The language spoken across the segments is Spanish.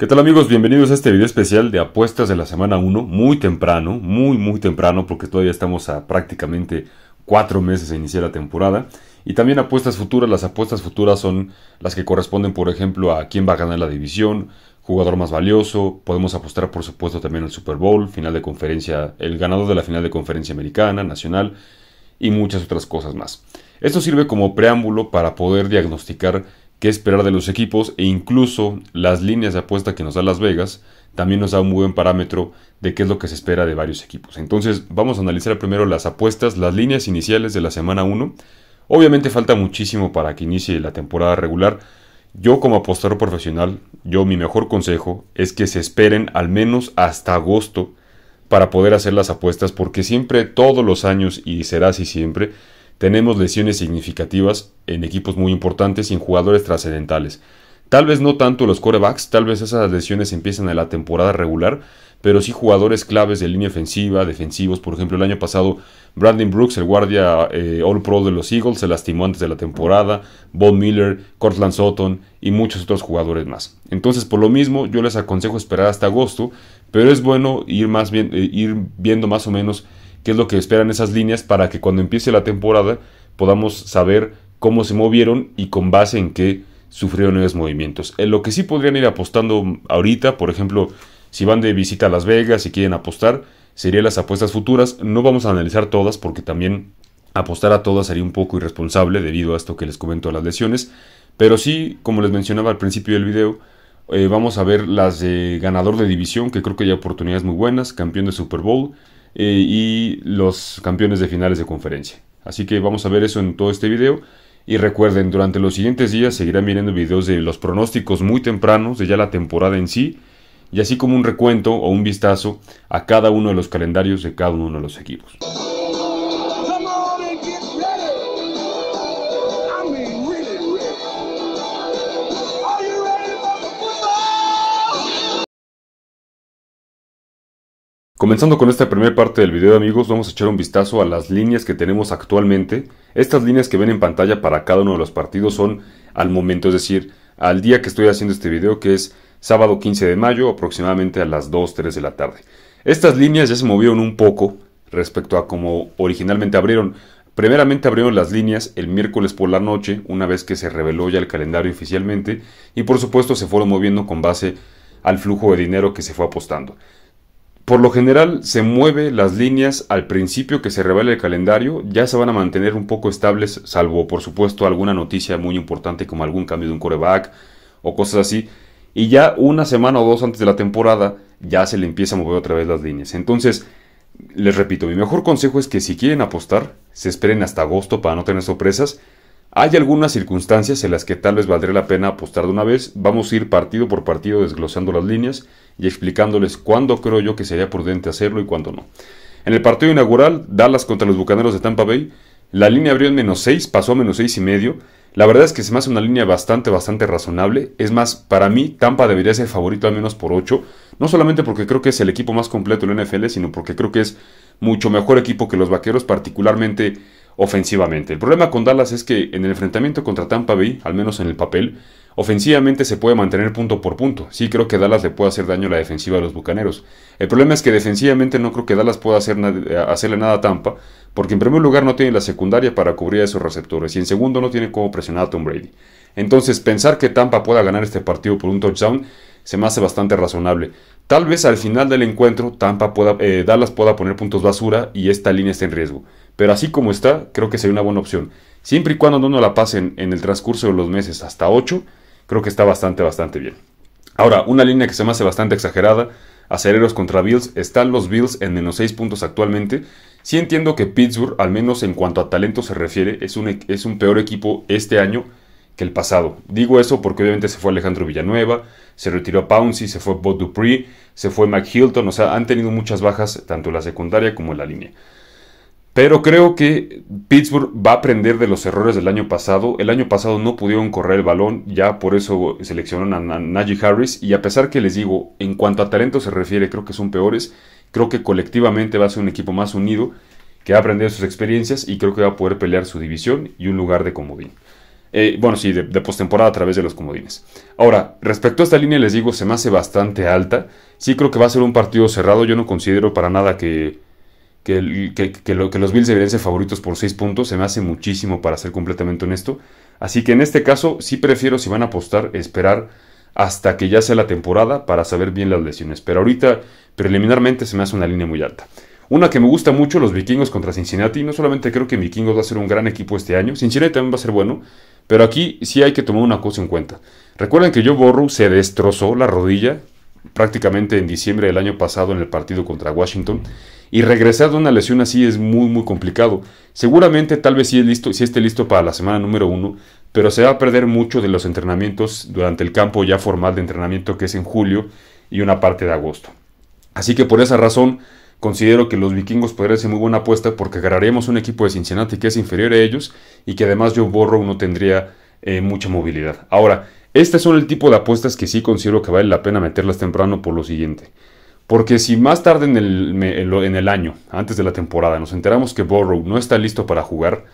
¿Qué tal amigos? Bienvenidos a este video especial de apuestas de la semana 1, muy temprano, muy muy temprano porque todavía estamos a prácticamente 4 meses de iniciar la temporada. Y también apuestas futuras, las apuestas futuras son las que corresponden por ejemplo a quién va a ganar la división, jugador más valioso, podemos apostar por supuesto también al Super Bowl, final de conferencia, el ganador de la final de conferencia americana, nacional y muchas otras cosas más. Esto sirve como preámbulo para poder diagnosticar qué esperar de los equipos e incluso las líneas de apuesta que nos da Las Vegas también nos da un buen parámetro de qué es lo que se espera de varios equipos. Entonces vamos a analizar primero las apuestas, las líneas iniciales de la semana 1. Obviamente falta muchísimo para que inicie la temporada regular. Yo como apostador profesional, yo mi mejor consejo es que se esperen al menos hasta agosto para poder hacer las apuestas porque siempre, todos los años y será así siempre, tenemos lesiones significativas en equipos muy importantes y en jugadores trascendentales. Tal vez no tanto los corebacks, tal vez esas lesiones empiezan en la temporada regular, pero sí jugadores claves de línea ofensiva, defensivos. Por ejemplo, el año pasado Brandon Brooks, el guardia eh, All Pro de los Eagles, se lastimó antes de la temporada. Bob Miller, Cortland Sutton y muchos otros jugadores más. Entonces, por lo mismo, yo les aconsejo esperar hasta agosto, pero es bueno ir, más bien, eh, ir viendo más o menos qué es lo que esperan esas líneas para que cuando empiece la temporada podamos saber cómo se movieron y con base en qué sufrieron esos movimientos. En lo que sí podrían ir apostando ahorita, por ejemplo, si van de visita a Las Vegas y quieren apostar, serían las apuestas futuras. No vamos a analizar todas porque también apostar a todas sería un poco irresponsable debido a esto que les comento de las lesiones. Pero sí, como les mencionaba al principio del video, eh, vamos a ver las de ganador de división, que creo que hay oportunidades muy buenas, campeón de Super Bowl, eh, y los campeones de finales de conferencia. Así que vamos a ver eso en todo este video. Y recuerden, durante los siguientes días seguirán viendo videos de los pronósticos muy tempranos de ya la temporada en sí, y así como un recuento o un vistazo a cada uno de los calendarios de cada uno de los equipos. Comenzando con esta primera parte del video amigos, vamos a echar un vistazo a las líneas que tenemos actualmente. Estas líneas que ven en pantalla para cada uno de los partidos son al momento, es decir, al día que estoy haciendo este video, que es sábado 15 de mayo, aproximadamente a las 2, 3 de la tarde. Estas líneas ya se movieron un poco respecto a como originalmente abrieron. Primeramente abrieron las líneas el miércoles por la noche, una vez que se reveló ya el calendario oficialmente, y por supuesto se fueron moviendo con base al flujo de dinero que se fue apostando. Por lo general se mueve las líneas al principio que se revela el calendario, ya se van a mantener un poco estables, salvo por supuesto alguna noticia muy importante como algún cambio de un coreback o cosas así, y ya una semana o dos antes de la temporada ya se le empieza a mover otra vez las líneas. Entonces, les repito, mi mejor consejo es que si quieren apostar, se esperen hasta agosto para no tener sorpresas hay algunas circunstancias en las que tal vez valdría la pena apostar de una vez. Vamos a ir partido por partido desglosando las líneas y explicándoles cuándo creo yo que sería prudente hacerlo y cuándo no. En el partido inaugural, Dallas contra los Bucaneros de Tampa Bay, la línea abrió en menos 6, pasó a menos 6 y medio. La verdad es que se me hace una línea bastante, bastante razonable. Es más, para mí, Tampa debería ser favorito al menos por 8. No solamente porque creo que es el equipo más completo la NFL, sino porque creo que es mucho mejor equipo que los Vaqueros, particularmente ofensivamente. El problema con Dallas es que en el enfrentamiento contra Tampa Bay, al menos en el papel, ofensivamente se puede mantener punto por punto. Sí creo que Dallas le puede hacer daño a la defensiva de los Bucaneros. El problema es que defensivamente no creo que Dallas pueda hacerle nada a Tampa, porque en primer lugar no tiene la secundaria para cubrir a esos receptores y en segundo no tiene cómo presionar a Tom Brady. Entonces pensar que Tampa pueda ganar este partido por un touchdown se me hace bastante razonable. Tal vez al final del encuentro Tampa pueda, eh, Dallas pueda poner puntos basura y esta línea está en riesgo. Pero así como está, creo que sería una buena opción. Siempre y cuando no nos la pasen en el transcurso de los meses hasta 8, creo que está bastante, bastante bien. Ahora, una línea que se me hace bastante exagerada, aceleros contra Bills, están los Bills en menos 6 puntos actualmente. Sí entiendo que Pittsburgh, al menos en cuanto a talento se refiere, es un, es un peor equipo este año que el pasado. Digo eso porque obviamente se fue Alejandro Villanueva, se retiró Pouncy, se fue Bob Dupree, se fue Mike Hilton, o sea, han tenido muchas bajas tanto en la secundaria como en la línea. Pero creo que Pittsburgh va a aprender de los errores del año pasado. El año pasado no pudieron correr el balón, ya por eso seleccionaron a Najee Harris. Y a pesar que les digo, en cuanto a talento se refiere, creo que son peores. Creo que colectivamente va a ser un equipo más unido, que va a aprender sus experiencias y creo que va a poder pelear su división y un lugar de comodín. Eh, bueno, sí, de, postemporada a través de los comodines. Ahora, respecto a esta línea, les digo, se me hace bastante alta. Sí creo que va a ser un partido cerrado. Yo no considero para nada que que, lo, que los Bills deberían ser favoritos por 6 puntos, se me hace muchísimo para ser completamente honesto. Así que en este caso sí prefiero, si van a apostar, esperar hasta que ya sea la temporada para saber bien las lesiones. Pero ahorita preliminarmente se me hace una línea muy alta. Una que me gusta mucho, los vikingos contra Cincinnati. No solamente creo que vikingos va a ser un gran equipo este año, Cincinnati también va a ser bueno, pero aquí sí hay que tomar una cosa en cuenta. Recuerden que Joe borro se destrozó la rodilla prácticamente en diciembre del año pasado en el partido contra Washington. Y regresar de una lesión así es muy, muy complicado. Seguramente, tal vez sí, es listo, esté listo para la semana número uno, pero se va a perder mucho de los entrenamientos durante el campo ya formal de entrenamiento que es en julio y una parte de agosto. Así que por esa razón considero que los vikingos podrían ser muy buena apuesta porque agarraríamos un equipo de Cincinnati que es inferior a ellos y que además Joe Burrow no tendría eh, mucha movilidad. Ahora, este son el tipo de apuestas que sí considero que vale la pena meterlas temprano por lo siguiente. Porque si más tarde en el, año, antes de la temporada, nos enteramos que Burrow no está listo para jugar,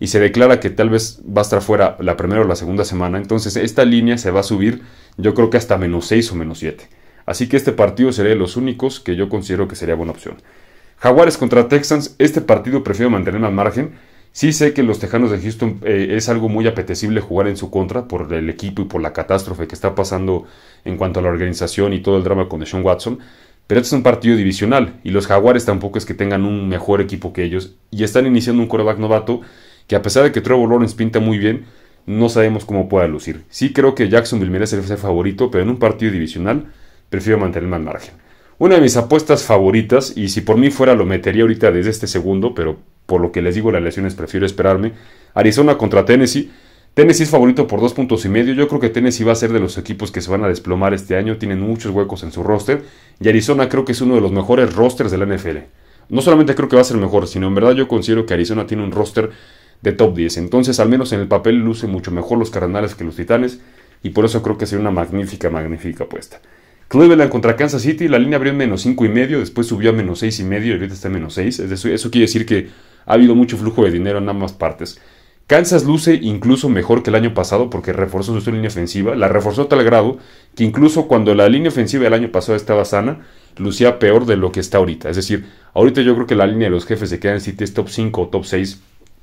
y se declara que tal vez va a estar fuera la primera o la segunda semana, entonces esta línea se va a subir yo creo que hasta menos 6 o menos 7. Así que este partido sería de los únicos que yo considero que sería buena opción. Jaguares contra Texans, este partido prefiero mantener al margen. Sí sé que los Tejanos de Houston eh, es algo muy apetecible jugar en su contra por el equipo y por la catástrofe que está pasando en cuanto a la organización y todo el drama con Deshaun Watson. Pero este es un partido divisional y los Jaguares tampoco es que tengan un mejor equipo que ellos y están iniciando un coreback novato que a pesar de que Trevor Lawrence pinta muy bien, no sabemos cómo pueda lucir. Sí creo que Jacksonville merece ser favorito, pero en un partido divisional prefiero mantenerme al margen. Una de mis apuestas favoritas, y si por mí fuera lo metería ahorita desde este segundo, pero por lo que les digo las lesiones prefiero esperarme, Arizona contra Tennessee Tennessee es favorito por dos puntos y medio. Yo creo que Tennessee va a ser de los equipos que se van a desplomar este año. Tienen muchos huecos en su roster. Y Arizona creo que es uno de los mejores rosters de la NFL. No solamente creo que va a ser mejor, sino en verdad yo considero que Arizona tiene un roster de top 10. Entonces, al menos en el papel, luce mucho mejor los Cardenales que los Titanes. Y por eso creo que sería una magnífica, magnífica apuesta. Cleveland contra Kansas City, la línea abrió en menos cinco y medio, después subió a menos seis y medio y ahorita está en menos 6. eso quiere decir que ha habido mucho flujo de dinero en ambas partes. Kansas luce incluso mejor que el año pasado porque reforzó su línea ofensiva, la reforzó tal grado que incluso cuando la línea ofensiva del año pasado estaba sana, lucía peor de lo que está ahorita. Es decir, ahorita yo creo que la línea de los jefes se queda en es top 5 o top 6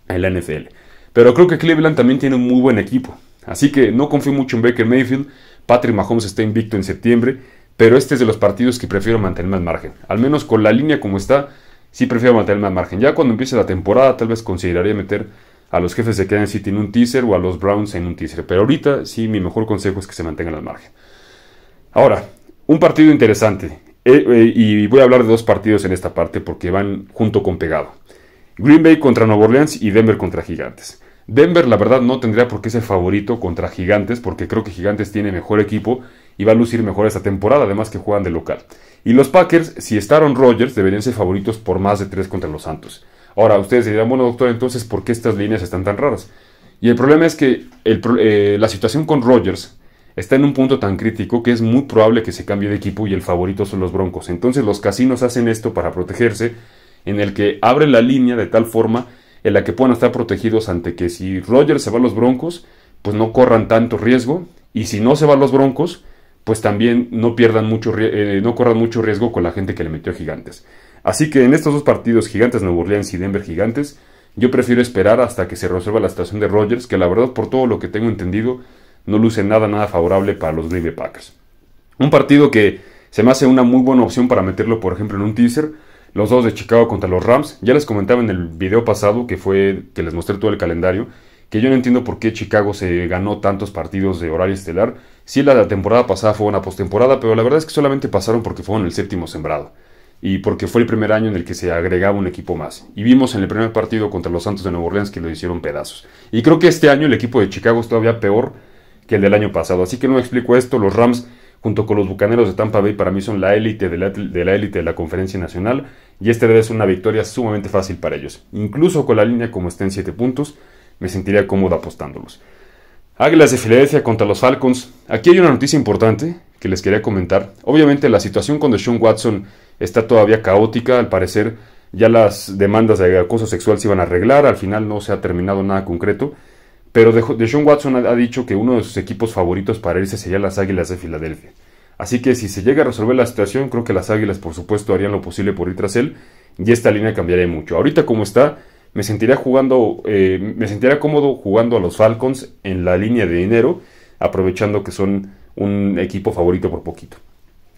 en la NFL. Pero creo que Cleveland también tiene un muy buen equipo. Así que no confío mucho en Baker Mayfield. Patrick Mahomes está invicto en septiembre. Pero este es de los partidos que prefiero mantener más margen. Al menos con la línea como está, sí prefiero mantener más margen. Ya cuando empiece la temporada, tal vez consideraría meter a los jefes de quedan City en un teaser o a los Browns en un teaser. Pero ahorita sí, mi mejor consejo es que se mantengan al margen. Ahora, un partido interesante. Eh, eh, y voy a hablar de dos partidos en esta parte porque van junto con pegado. Green Bay contra Nueva Orleans y Denver contra Gigantes. Denver la verdad no tendría por qué ser favorito contra Gigantes porque creo que Gigantes tiene mejor equipo y va a lucir mejor esta temporada, además que juegan de local. Y los Packers, si estaron Rodgers, deberían ser favoritos por más de tres contra los Santos. Ahora, ustedes dirán, bueno, doctor, entonces, ¿por qué estas líneas están tan raras? Y el problema es que eh, la situación con Rogers está en un punto tan crítico que es muy probable que se cambie de equipo y el favorito son los Broncos. Entonces los casinos hacen esto para protegerse, en el que abren la línea de tal forma en la que puedan estar protegidos ante que si Rogers se va a los Broncos, pues no corran tanto riesgo, y si no se va a los Broncos, pues también no pierdan mucho, eh, no corran mucho riesgo con la gente que le metió gigantes. Así que en estos dos partidos, Gigantes no Orleans y Denver Gigantes, yo prefiero esperar hasta que se resuelva la situación de Rogers, que la verdad, por todo lo que tengo entendido, no luce nada, nada favorable para los Green Bay Packers. Un partido que se me hace una muy buena opción para meterlo, por ejemplo, en un teaser. Los dos de Chicago contra los Rams. Ya les comentaba en el video pasado, que fue que les mostré todo el calendario, que yo no entiendo por qué Chicago se ganó tantos partidos de horario estelar. Si la, la temporada pasada fue una postemporada, pero la verdad es que solamente pasaron porque fueron el séptimo sembrado y porque fue el primer año en el que se agregaba un equipo más. Y vimos en el primer partido contra los Santos de Nueva Orleans que lo hicieron pedazos. Y creo que este año el equipo de Chicago es todavía peor que el del año pasado. Así que no me explico esto. Los Rams, junto con los Bucaneros de Tampa Bay, para mí son la élite de la, élite de la Conferencia Nacional. Y este debe ser una victoria sumamente fácil para ellos. Incluso con la línea como está en 7 puntos, me sentiría cómodo apostándolos. Águilas de Filadelfia contra los Falcons. Aquí hay una noticia importante que les quería comentar. Obviamente la situación con Deshaun Watson está todavía caótica, al parecer ya las demandas de acoso sexual se iban a arreglar, al final no se ha terminado nada concreto, pero Deshaun Watson ha dicho que uno de sus equipos favoritos para irse sería las Águilas de Filadelfia. Así que si se llega a resolver la situación, creo que las Águilas por supuesto harían lo posible por ir tras él y esta línea cambiaría mucho. Ahorita como está, me sentiría jugando, eh, me sentiría cómodo jugando a los Falcons en la línea de dinero, aprovechando que son un equipo favorito por poquito.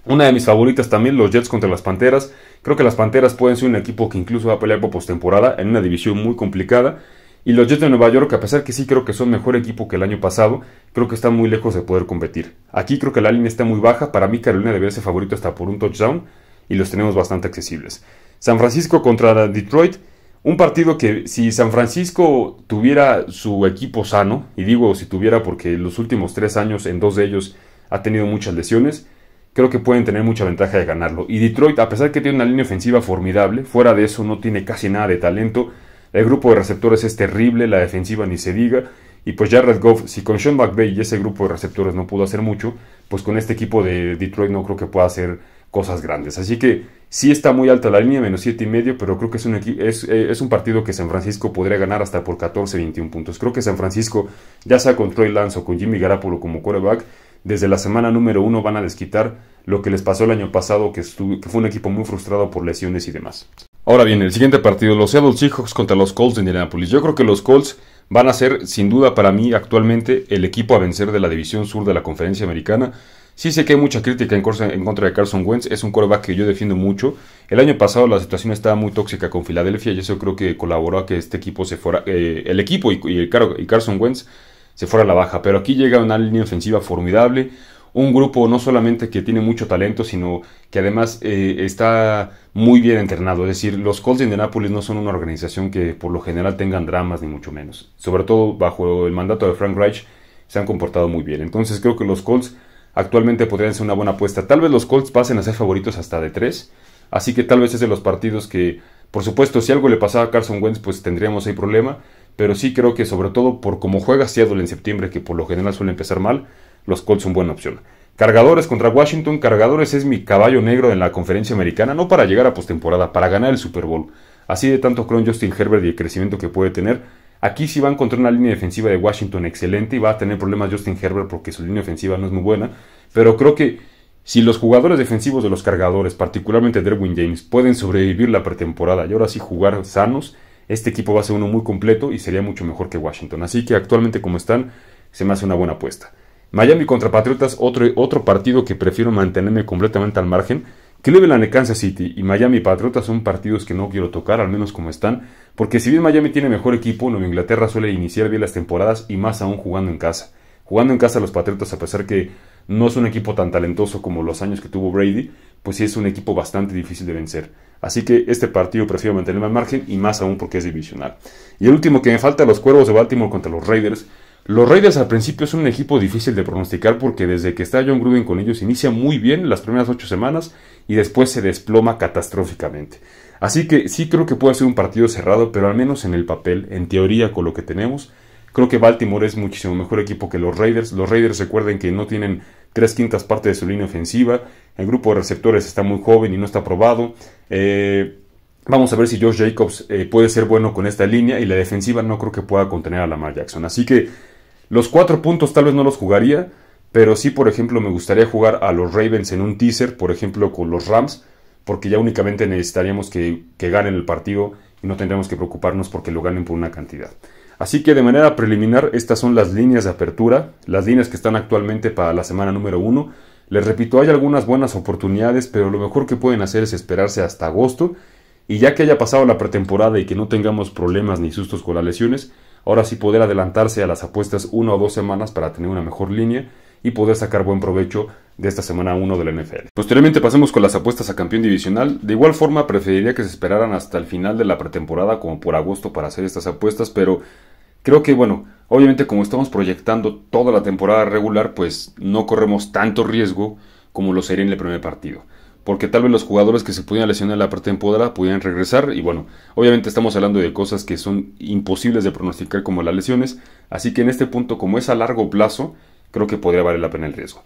Una de mis favoritas también, los Jets contra las Panteras. Creo que las Panteras pueden ser un equipo que incluso va a pelear por postemporada en una división muy complicada. Y los Jets de Nueva York, a pesar que sí creo que son mejor equipo que el año pasado, creo que están muy lejos de poder competir. Aquí creo que la línea está muy baja, para mí Carolina debería ser favorito hasta por un touchdown y los tenemos bastante accesibles. San Francisco contra Detroit, un partido que si San Francisco tuviera su equipo sano, y digo si tuviera porque los últimos tres años en dos de ellos ha tenido muchas lesiones, creo que pueden tener mucha ventaja de ganarlo. Y Detroit, a pesar de que tiene una línea ofensiva formidable, fuera de eso no tiene casi nada de talento. El grupo de receptores es terrible, la defensiva ni se diga. Y pues Jared Goff, si con Sean McVay y ese grupo de receptores no pudo hacer mucho, pues con este equipo de Detroit no creo que pueda hacer cosas grandes. Así que sí está muy alta la línea, menos 7 y medio, pero creo que es un, es, eh, es un partido que San Francisco podría ganar hasta por 14, 21 puntos. Creo que San Francisco, ya sea con Troy Lance o con Jimmy Garapolo como quarterback, desde la semana número uno van a desquitar lo que les pasó el año pasado, que, que fue un equipo muy frustrado por lesiones y demás. Ahora bien, el siguiente partido, los Seattle Seahawks contra los Colts de Indianapolis. Yo creo que los Colts van a ser, sin duda para mí, actualmente el equipo a vencer de la división sur de la conferencia americana. Sí sé que hay mucha crítica en contra de Carson Wentz, es un quarterback que yo defiendo mucho. El año pasado la situación estaba muy tóxica con Filadelfia y eso creo que colaboró a que este equipo se fuera, eh, el equipo y, y Carson Wentz se fuera a la baja. Pero aquí llega una línea ofensiva formidable, un grupo no solamente que tiene mucho talento, sino que además eh, está muy bien entrenado. Es decir, los Colts de Nápoles no son una organización que por lo general tengan dramas, ni mucho menos. Sobre todo bajo el mandato de Frank Reich, se han comportado muy bien. Entonces creo que los Colts actualmente podrían ser una buena apuesta. Tal vez los Colts pasen a ser favoritos hasta de tres, Así que tal vez es de los partidos que, por supuesto, si algo le pasaba a Carson Wentz, pues tendríamos ahí problema pero sí creo que sobre todo por cómo juega Seattle en septiembre, que por lo general suele empezar mal, los Colts son buena opción. Cargadores contra Washington, Cargadores es mi caballo negro en la conferencia americana, no para llegar a postemporada, para ganar el Super Bowl. Así de tanto creo en Justin Herbert y el crecimiento que puede tener. Aquí sí va a encontrar una línea defensiva de Washington excelente y va a tener problemas Justin Herbert porque su línea ofensiva no es muy buena, pero creo que si los jugadores defensivos de los cargadores, particularmente Derwin James, pueden sobrevivir la pretemporada y ahora sí jugar sanos, este equipo va a ser uno muy completo y sería mucho mejor que Washington. Así que actualmente como están, se me hace una buena apuesta. Miami contra Patriotas, otro, otro partido que prefiero mantenerme completamente al margen. Cleveland y Kansas City y Miami Patriotas son partidos que no quiero tocar, al menos como están, porque si bien Miami tiene mejor equipo, Nueva Inglaterra suele iniciar bien las temporadas y más aún jugando en casa. Jugando en casa los Patriotas, a pesar que no es un equipo tan talentoso como los años que tuvo Brady, pues sí es un equipo bastante difícil de vencer. Así que este partido prefiero mantener al margen y más aún porque es divisional. Y el último que me falta, los Cuervos de Baltimore contra los Raiders. Los Raiders al principio son un equipo difícil de pronosticar porque desde que está John Gruden con ellos inicia muy bien las primeras ocho semanas y después se desploma catastróficamente. Así que sí creo que puede ser un partido cerrado, pero al menos en el papel, en teoría con lo que tenemos, creo que Baltimore es muchísimo mejor equipo que los Raiders. Los Raiders recuerden que no tienen tres quintas partes de su línea ofensiva. El grupo de receptores está muy joven y no está probado. Eh, vamos a ver si Josh Jacobs eh, puede ser bueno con esta línea y la defensiva no creo que pueda contener a Lamar Jackson. Así que los cuatro puntos tal vez no los jugaría, pero sí, por ejemplo, me gustaría jugar a los Ravens en un teaser, por ejemplo, con los Rams, porque ya únicamente necesitaríamos que, que ganen el partido y no tendríamos que preocuparnos porque lo ganen por una cantidad. Así que de manera preliminar estas son las líneas de apertura, las líneas que están actualmente para la semana número 1. Les repito, hay algunas buenas oportunidades, pero lo mejor que pueden hacer es esperarse hasta agosto y ya que haya pasado la pretemporada y que no tengamos problemas ni sustos con las lesiones, ahora sí poder adelantarse a las apuestas una o dos semanas para tener una mejor línea y poder sacar buen provecho de esta semana 1 de la NFL. Posteriormente pasemos con las apuestas a campeón divisional. De igual forma preferiría que se esperaran hasta el final de la pretemporada como por agosto para hacer estas apuestas, pero creo que bueno, obviamente como estamos proyectando toda la temporada regular, pues no corremos tanto riesgo como lo sería en el primer partido porque tal vez los jugadores que se pudieran lesionar en la pretemporada pudieran regresar y bueno, obviamente estamos hablando de cosas que son imposibles de pronosticar como las lesiones, así que en este punto como es a largo plazo, Creo que podría valer la pena el riesgo.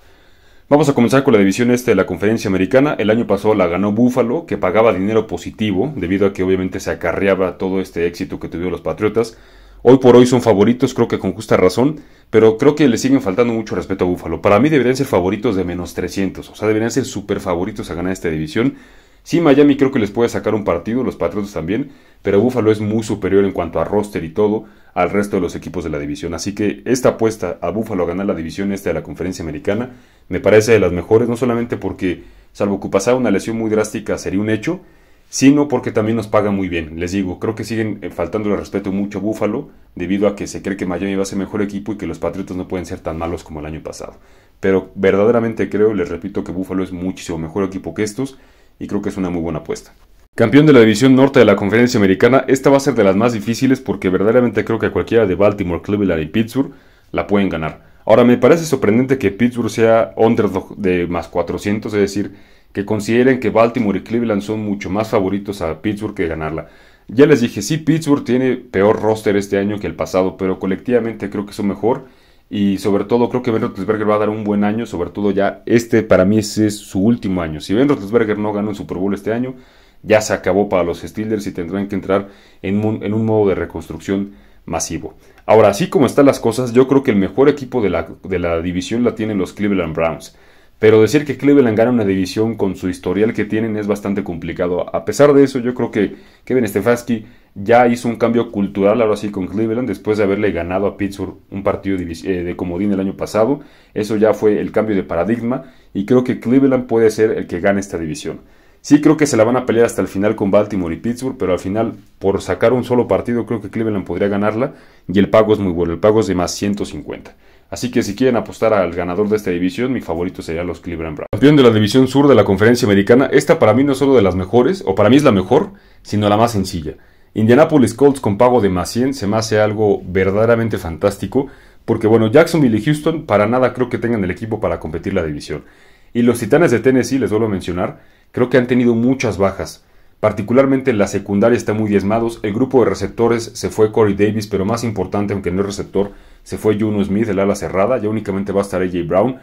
Vamos a comenzar con la división este de la conferencia americana. El año pasado la ganó Buffalo, que pagaba dinero positivo, debido a que obviamente se acarreaba todo este éxito que tuvieron los Patriotas. Hoy por hoy son favoritos, creo que con justa razón, pero creo que le siguen faltando mucho respeto a Buffalo. Para mí deberían ser favoritos de menos 300, o sea, deberían ser super favoritos a ganar esta división. Sí, Miami creo que les puede sacar un partido, los Patriotas también, pero Búfalo es muy superior en cuanto a roster y todo al resto de los equipos de la división. Así que esta apuesta a Búfalo a ganar la división este de la conferencia americana me parece de las mejores, no solamente porque, salvo que pasara una lesión muy drástica, sería un hecho, sino porque también nos paga muy bien. Les digo, creo que siguen eh, faltando el respeto mucho a Buffalo debido a que se cree que Miami va a ser mejor equipo y que los Patriotas no pueden ser tan malos como el año pasado. Pero verdaderamente creo, les repito, que Búfalo es muchísimo mejor equipo que estos y creo que es una muy buena apuesta. Campeón de la división norte de la conferencia americana, esta va a ser de las más difíciles porque verdaderamente creo que cualquiera de Baltimore, Cleveland y Pittsburgh la pueden ganar. Ahora, me parece sorprendente que Pittsburgh sea underdog de más 400, es decir, que consideren que Baltimore y Cleveland son mucho más favoritos a Pittsburgh que ganarla. Ya les dije, sí, Pittsburgh tiene peor roster este año que el pasado, pero colectivamente creo que son mejor y sobre todo creo que Ben Roethlisberger va a dar un buen año, sobre todo ya este para mí es su último año. Si Ben Roethlisberger no ganó el Super Bowl este año, ya se acabó para los Steelers y tendrán que entrar en un, modo de reconstrucción masivo. Ahora, así como están las cosas, yo creo que el mejor equipo de la, de la división la tienen los Cleveland Browns. Pero decir que Cleveland gana una división con su historial que tienen es bastante complicado. A pesar de eso, yo creo que Kevin Stefanski ya hizo un cambio cultural ahora sí con Cleveland después de haberle ganado a Pittsburgh un partido eh, de comodín el año pasado. Eso ya fue el cambio de paradigma y creo que Cleveland puede ser el que gane esta división. Sí creo que se la van a pelear hasta el final con Baltimore y Pittsburgh, pero al final por sacar un solo partido creo que Cleveland podría ganarla y el pago es muy bueno, el pago es de más 150. Así que si quieren apostar al ganador de esta división, mi favorito sería los Cleveland Browns. Campeón de la división sur de la conferencia americana, esta para mí no es solo de las mejores, o para mí es la mejor, sino la más sencilla. Indianapolis Colts con pago de más 100 se me hace algo verdaderamente fantástico, porque bueno, Jacksonville y Houston para nada creo que tengan el equipo para competir la división. Y los Titanes de Tennessee, les vuelvo a mencionar, creo que han tenido muchas bajas. Particularmente la secundaria está muy diezmados, el grupo de receptores se fue Corey Davis, pero más importante, aunque no es receptor, se fue Juno Smith, el ala cerrada, ya únicamente va a estar AJ Brown.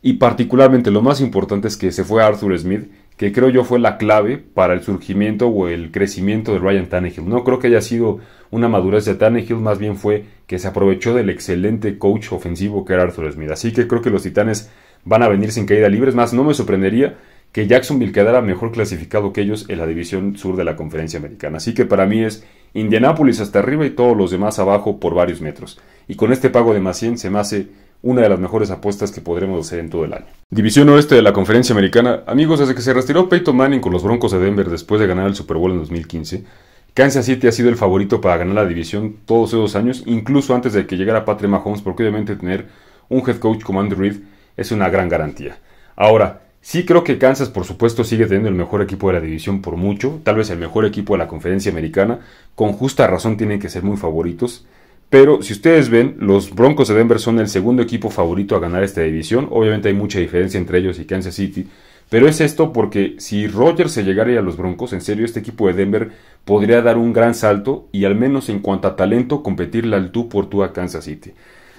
Y particularmente lo más importante es que se fue Arthur Smith, que creo yo fue la clave para el surgimiento o el crecimiento de Ryan Tannehill. No creo que haya sido una madurez de Tannehill, más bien fue que se aprovechó del excelente coach ofensivo que era Arthur Smith. Así que creo que los Titanes van a venir sin caída libres más, no me sorprendería que Jacksonville quedara mejor clasificado que ellos en la división sur de la conferencia americana. Así que para mí es Indianápolis hasta arriba y todos los demás abajo por varios metros. Y con este pago de más 100 se me hace una de las mejores apuestas que podremos hacer en todo el año. División Oeste de la Conferencia Americana. Amigos, desde que se retiró Peyton Manning con los Broncos de Denver después de ganar el Super Bowl en 2015, Kansas City ha sido el favorito para ganar la división todos esos años, incluso antes de que llegara Patrick Mahomes, porque obviamente tener un head coach como Andy Reid es una gran garantía. Ahora, Sí creo que Kansas, por supuesto, sigue teniendo el mejor equipo de la división por mucho, tal vez el mejor equipo de la conferencia americana, con justa razón tienen que ser muy favoritos, pero si ustedes ven, los Broncos de Denver son el segundo equipo favorito a ganar esta división, obviamente hay mucha diferencia entre ellos y Kansas City, pero es esto porque si Rogers se llegara a los Broncos, en serio, este equipo de Denver podría dar un gran salto y al menos en cuanto a talento competirle al tú por tú a Kansas City.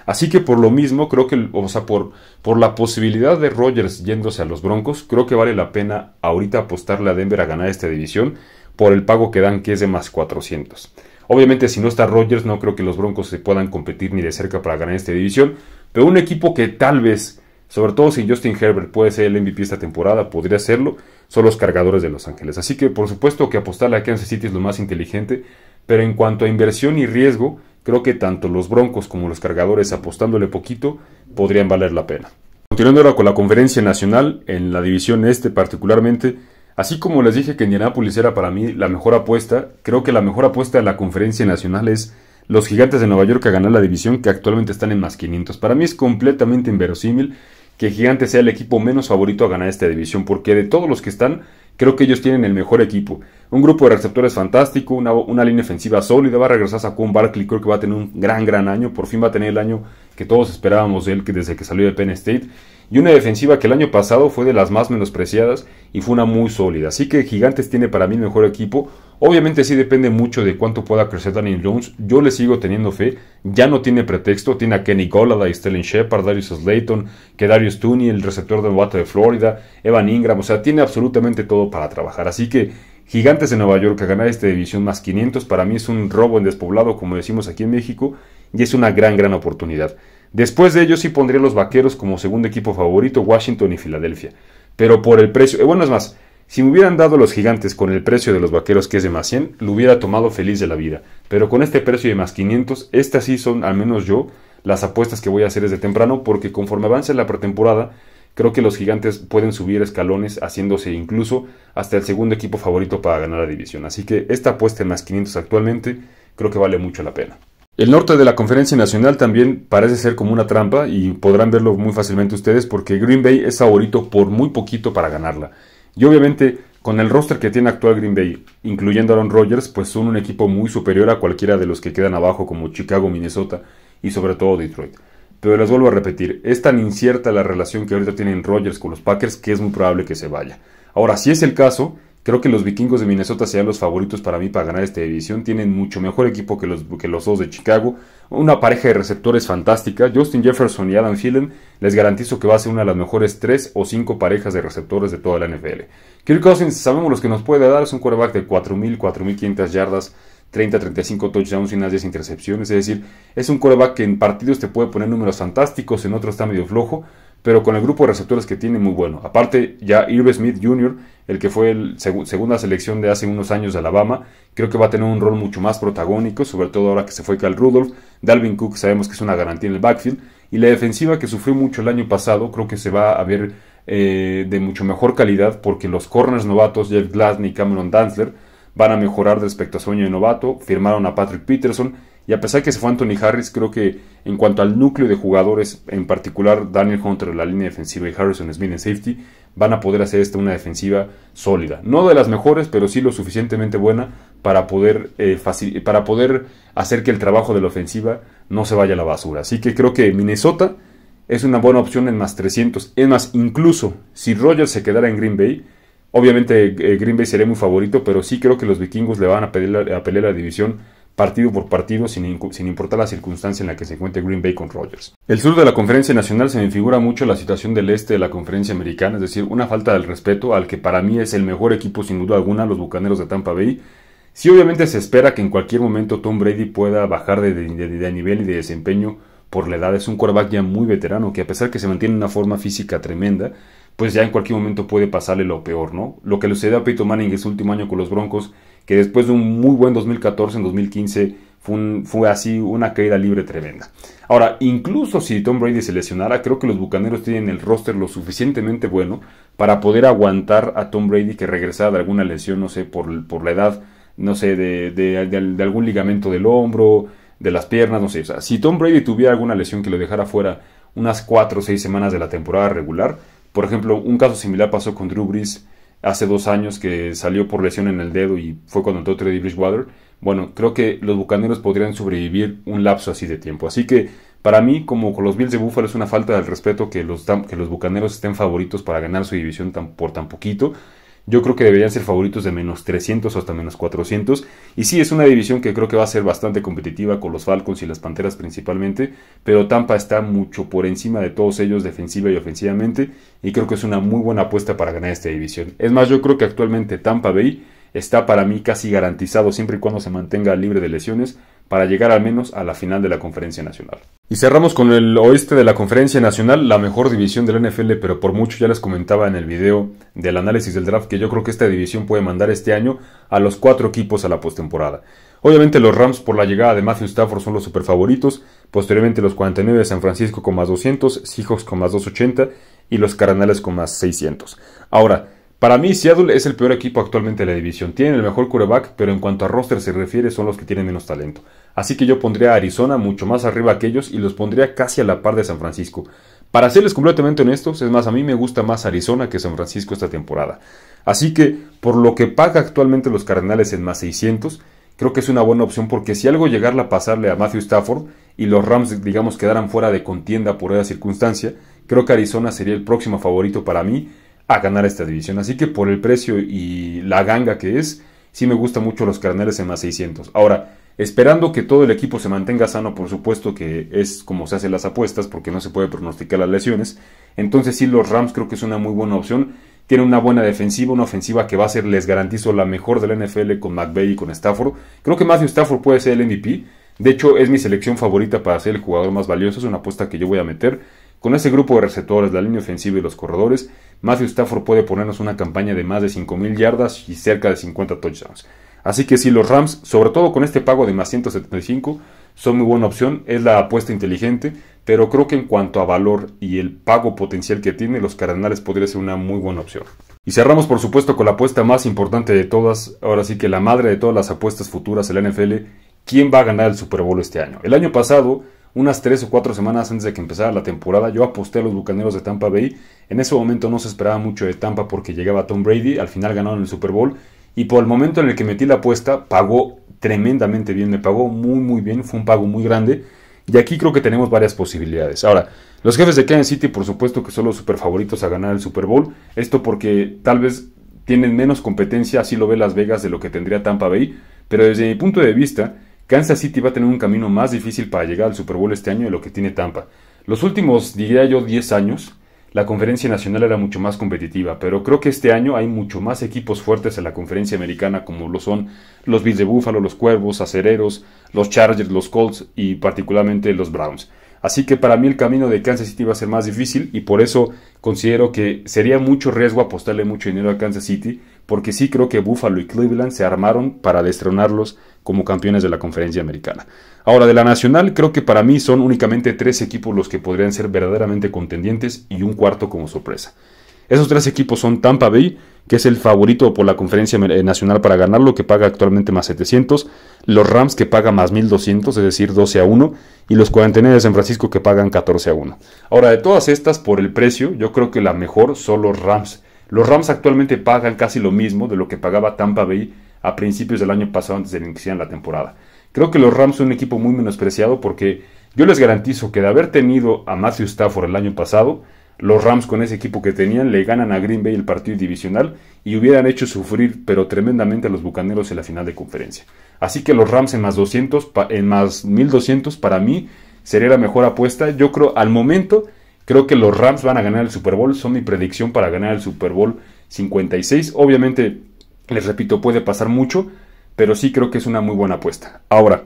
Así que por lo mismo, creo que, o sea, por, por la posibilidad de Rogers yéndose a los Broncos, creo que vale la pena ahorita apostarle a Denver a ganar esta división por el pago que dan, que es de más 400. Obviamente, si no está Rogers, no creo que los Broncos se puedan competir ni de cerca para ganar esta división, pero un equipo que tal vez, sobre todo si Justin Herbert puede ser el MVP esta temporada, podría serlo, son los cargadores de Los Ángeles. Así que, por supuesto, que apostarle a Kansas City es lo más inteligente, pero en cuanto a inversión y riesgo, Creo que tanto los Broncos como los cargadores apostándole poquito podrían valer la pena. Continuando ahora con la conferencia nacional, en la división este particularmente, así como les dije que Indianápolis era para mí la mejor apuesta, creo que la mejor apuesta de la conferencia nacional es los gigantes de Nueva York a ganar la división que actualmente están en más 500. Para mí es completamente inverosímil que Gigantes sea el equipo menos favorito a ganar esta división, porque de todos los que están, Creo que ellos tienen el mejor equipo. Un grupo de receptores fantástico, una, línea ofensiva sólida. Va a regresar un Barkley, creo que va a tener un gran, gran año. Por fin va a tener el año que todos esperábamos de él que desde que salió de Penn State. Y una defensiva que el año pasado fue de las más menospreciadas y fue una muy sólida. Así que Gigantes tiene para mí el mejor equipo. Obviamente sí depende mucho de cuánto pueda crecer Danny Jones. Yo le sigo teniendo fe. Ya no tiene pretexto. Tiene a Kenny Golladay, Sterling Shepard, Darius Slayton, que Darius Tooney, el receptor de novato de Florida, Evan Ingram. O sea, tiene absolutamente todo para trabajar. Así que Gigantes de Nueva York a ganar esta división más 500 para mí es un robo en despoblado, como decimos aquí en México, y es una gran, gran oportunidad. Después de ello sí pondría los Vaqueros como segundo equipo favorito, Washington y Filadelfia. Pero por el precio, eh, bueno, es más, si me hubieran dado los gigantes con el precio de los vaqueros que es de más 100, lo hubiera tomado feliz de la vida. Pero con este precio de más 500, estas sí son, al menos yo, las apuestas que voy a hacer desde temprano, porque conforme avance la pretemporada, creo que los gigantes pueden subir escalones, haciéndose incluso hasta el segundo equipo favorito para ganar la división. Así que esta apuesta en más 500 actualmente creo que vale mucho la pena. El norte de la Conferencia Nacional también parece ser como una trampa y podrán verlo muy fácilmente ustedes porque Green Bay es favorito por muy poquito para ganarla. Y obviamente, con el roster que tiene actual Green Bay, incluyendo Aaron Rodgers, pues son un equipo muy superior a cualquiera de los que quedan abajo como Chicago, Minnesota y sobre todo Detroit. Pero les vuelvo a repetir, es tan incierta la relación que ahorita tienen Rodgers con los Packers que es muy probable que se vaya. Ahora, si es el caso, Creo que los vikingos de Minnesota serían los favoritos para mí para ganar esta división. Tienen mucho mejor equipo que los, que los dos de Chicago. Una pareja de receptores fantástica. Justin Jefferson y Adam Thielen les garantizo que va a ser una de las mejores tres o cinco parejas de receptores de toda la NFL. Kirk Cousins, sabemos los que nos puede dar. Es un quarterback de 4.000, 4.500 yardas. 30-35 touchdowns y unas 10 intercepciones. Es decir, es un coreback que en partidos te puede poner números fantásticos, en otros está medio flojo, pero con el grupo de receptores que tiene muy bueno. Aparte, ya Irv Smith Jr., el que fue el segunda selección de hace unos años de Alabama, creo que va a tener un rol mucho más protagónico, sobre todo ahora que se fue Cal Rudolph. Dalvin Cook sabemos que es una garantía en el backfield. Y la defensiva que sufrió mucho el año pasado, creo que se va a ver eh, de mucho mejor calidad porque los corners novatos, Jeff Gladney y Cameron Danzler, van a mejorar respecto a sueño de novato. Firmaron a Patrick Peterson y a pesar que se fue Anthony Harris, creo que en cuanto al núcleo de jugadores, en particular Daniel Hunter en la línea defensiva y Harrison Smith en safety, van a poder hacer esta una defensiva sólida. No de las mejores, pero sí lo suficientemente buena para poder, eh, para poder hacer que el trabajo de la ofensiva no se vaya a la basura. Así que creo que Minnesota es una buena opción en más 300. Es más, incluso si Rogers se quedara en Green Bay, obviamente eh, Green Bay sería muy favorito, pero sí creo que los vikingos le van a, pelear a la división partido por partido, sin, importar la circunstancia en la que se encuentre Green Bay con Rodgers. El sur de la Conferencia Nacional se me figura mucho la situación del este de la Conferencia Americana, es decir, una falta del respeto al que para mí es el mejor equipo sin duda alguna, los Bucaneros de Tampa Bay. Sí, obviamente se espera que en cualquier momento Tom Brady pueda bajar de, nivel y de desempeño por la edad. Es un quarterback ya muy veterano que a pesar que se mantiene en una forma física tremenda, pues ya en cualquier momento puede pasarle lo peor, ¿no? Lo que le sucedió a Peyton Manning en último año con los Broncos que después de un muy buen 2014 en 2015 fue, fue así una caída libre tremenda. Ahora, incluso si Tom Brady se lesionara, creo que los Bucaneros tienen el roster lo suficientemente bueno para poder aguantar a Tom Brady que regresara de alguna lesión, no sé, por, por la edad, no sé, de, de, algún ligamento del hombro, de las piernas, no sé. sea, si Tom Brady tuviera alguna lesión que lo dejara fuera unas 4 o 6 semanas de la temporada regular, por ejemplo, un caso similar pasó con Drew Brees hace dos años que salió por lesión en el dedo y fue cuando entró Treddy Bridgewater, bueno, creo que los Bucaneros podrían sobrevivir un lapso así de tiempo. Así que para mí, como con los Bills de Búfalo, es una falta del respeto que los, que los Bucaneros estén favoritos para ganar su división tan, por tan poquito. Yo creo que deberían ser favoritos de menos 300 hasta menos 400. Y sí, es una división que creo que va a ser bastante competitiva con los Falcons y las Panteras principalmente. Pero Tampa está mucho por encima de todos ellos defensiva y ofensivamente. Y creo que es una muy buena apuesta para ganar esta división. Es más, yo creo que actualmente Tampa Bay está para mí casi garantizado siempre y cuando se mantenga libre de lesiones para llegar al menos a la final de la Conferencia Nacional. Y cerramos con el oeste de la Conferencia Nacional, la mejor división de la NFL, pero por mucho ya les comentaba en el video del análisis del draft que yo creo que esta división puede mandar este año a los cuatro equipos a la postemporada. Obviamente los Rams por la llegada de Matthew Stafford son los favoritos. posteriormente los 49 de San Francisco con más 200, Seahawks con más 280 y los Cardinals con más 600. Ahora, para mí, Seattle es el peor equipo actualmente de la división. Tienen el mejor coreback pero en cuanto a roster se refiere, son los que tienen menos talento. Así que yo pondría a Arizona mucho más arriba que ellos y los pondría casi a la par de San Francisco. Para serles completamente honestos, es más, a mí me gusta más Arizona que San Francisco esta temporada. Así que, por lo que paga actualmente los Cardenales en más 600, creo que es una buena opción porque si algo llegara a pasarle a Matthew Stafford y los Rams, digamos, quedaran fuera de contienda por esa circunstancia, creo que Arizona sería el próximo favorito para mí a ganar esta división. Así que por el precio y la ganga que es, sí me gusta mucho los carnales en más 600. Ahora, esperando que todo el equipo se mantenga sano, por supuesto que es como se hacen las apuestas, porque no se puede pronosticar las lesiones. Entonces sí, los Rams creo que es una muy buena opción. Tiene una buena defensiva, una ofensiva que va a ser, les garantizo, la mejor de la NFL con McVay y con Stafford. Creo que más de Stafford puede ser el MVP. De hecho, es mi selección favorita para ser el jugador más valioso. Es una apuesta que yo voy a meter. Con ese grupo de receptores, la línea ofensiva y los corredores, Matthew Stafford puede ponernos una campaña de más de 5.000 yardas y cerca de 50 touchdowns. Así que si los Rams, sobre todo con este pago de más 175, son muy buena opción, es la apuesta inteligente, pero creo que en cuanto a valor y el pago potencial que tiene, los Cardenales podría ser una muy buena opción. Y cerramos por supuesto con la apuesta más importante de todas, ahora sí que la madre de todas las apuestas futuras en la NFL, ¿quién va a ganar el Super Bowl este año? El año pasado unas tres o cuatro semanas antes de que empezara la temporada, yo aposté a los Bucaneros de Tampa Bay. En ese momento no se esperaba mucho de Tampa porque llegaba Tom Brady, al final ganaron el Super Bowl. Y por el momento en el que metí la apuesta, pagó tremendamente bien, me pagó muy muy bien, fue un pago muy grande. Y aquí creo que tenemos varias posibilidades. Ahora, los jefes de Kansas City por supuesto que son los super favoritos a ganar el Super Bowl. Esto porque tal vez tienen menos competencia, así lo ve Las Vegas, de lo que tendría Tampa Bay. Pero desde mi punto de vista, Kansas City va a tener un camino más difícil para llegar al Super Bowl este año de lo que tiene Tampa. Los últimos, diría yo, 10 años, la conferencia nacional era mucho más competitiva, pero creo que este año hay mucho más equipos fuertes en la conferencia americana como lo son los Bills de Buffalo, los Cuervos, Acereros, los Chargers, los Colts y particularmente los Browns. Así que para mí el camino de Kansas City va a ser más difícil y por eso considero que sería mucho riesgo apostarle mucho dinero a Kansas City porque sí creo que Buffalo y Cleveland se armaron para destronarlos como campeones de la conferencia americana. Ahora, de la nacional, creo que para mí son únicamente tres equipos los que podrían ser verdaderamente contendientes y un cuarto como sorpresa. Esos tres equipos son Tampa Bay, que es el favorito por la conferencia eh, nacional para ganarlo, que paga actualmente más 700, los Rams que paga más 1200, es decir, 12 a 1, y los 49 de San Francisco que pagan 14 a 1. Ahora, de todas estas, por el precio, yo creo que la mejor son los Rams los Rams actualmente pagan casi lo mismo de lo que pagaba Tampa Bay a principios del año pasado antes de iniciar la temporada. Creo que los Rams son un equipo muy menospreciado porque yo les garantizo que de haber tenido a Matthew Stafford el año pasado, los Rams con ese equipo que tenían le ganan a Green Bay el partido divisional y hubieran hecho sufrir pero tremendamente a los Bucaneros en la final de conferencia. Así que los Rams en más 200, en más 1200 para mí sería la mejor apuesta. Yo creo al momento Creo que los Rams van a ganar el Super Bowl. Son mi predicción para ganar el Super Bowl 56. Obviamente, les repito, puede pasar mucho, pero sí creo que es una muy buena apuesta. Ahora,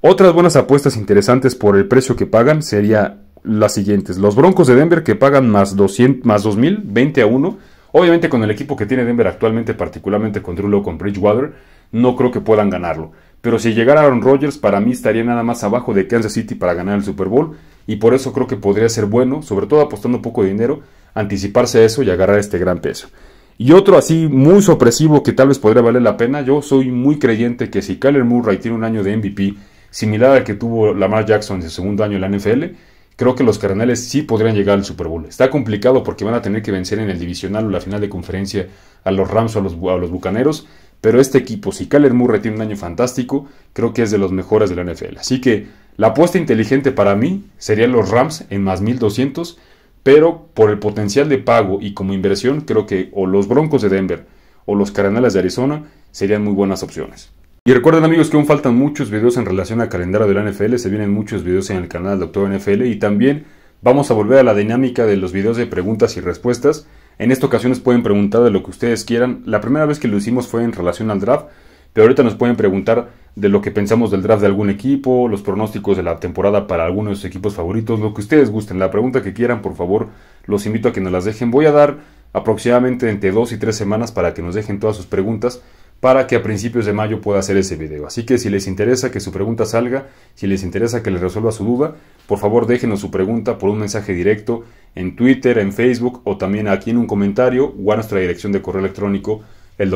otras buenas apuestas interesantes por el precio que pagan serían las siguientes. Los Broncos de Denver que pagan más, 200, más 2000, 20 a 1. Obviamente con el equipo que tiene Denver actualmente, particularmente con Drew con Bridgewater, no creo que puedan ganarlo. Pero si llegara Aaron Rodgers, para mí estaría nada más abajo de Kansas City para ganar el Super Bowl y por eso creo que podría ser bueno, sobre todo apostando un poco de dinero, anticiparse a eso y agarrar este gran peso. Y otro así muy sorpresivo que tal vez podría valer la pena, yo soy muy creyente que si Kyler Murray tiene un año de MVP similar al que tuvo Lamar Jackson en su segundo año en la NFL, creo que los Cardenales sí podrían llegar al Super Bowl. Está complicado porque van a tener que vencer en el divisional o la final de conferencia a los Rams o a los, a los Bucaneros, pero este equipo, si Kyler Murray tiene un año fantástico, creo que es de los mejores de la NFL. Así que la apuesta inteligente para mí serían los Rams en más 1200, pero por el potencial de pago y como inversión creo que o los Broncos de Denver o los Caranales de Arizona serían muy buenas opciones. Y recuerden amigos que aún faltan muchos videos en relación al calendario de la NFL, se vienen muchos videos en el canal del Doctor NFL y también vamos a volver a la dinámica de los videos de preguntas y respuestas. En esta ocasión les pueden preguntar de lo que ustedes quieran. La primera vez que lo hicimos fue en relación al draft, pero ahorita nos pueden preguntar de lo que pensamos del draft de algún equipo, los pronósticos de la temporada para algunos de sus equipos favoritos, lo que ustedes gusten. La pregunta que quieran, por favor, los invito a que nos las dejen. Voy a dar aproximadamente entre dos y tres semanas para que nos dejen todas sus preguntas para que a principios de mayo pueda hacer ese video. Así que si les interesa que su pregunta salga, si les interesa que les resuelva su duda, por favor déjenos su pregunta por un mensaje directo en Twitter, en Facebook o también aquí en un comentario o a nuestra dirección de correo electrónico el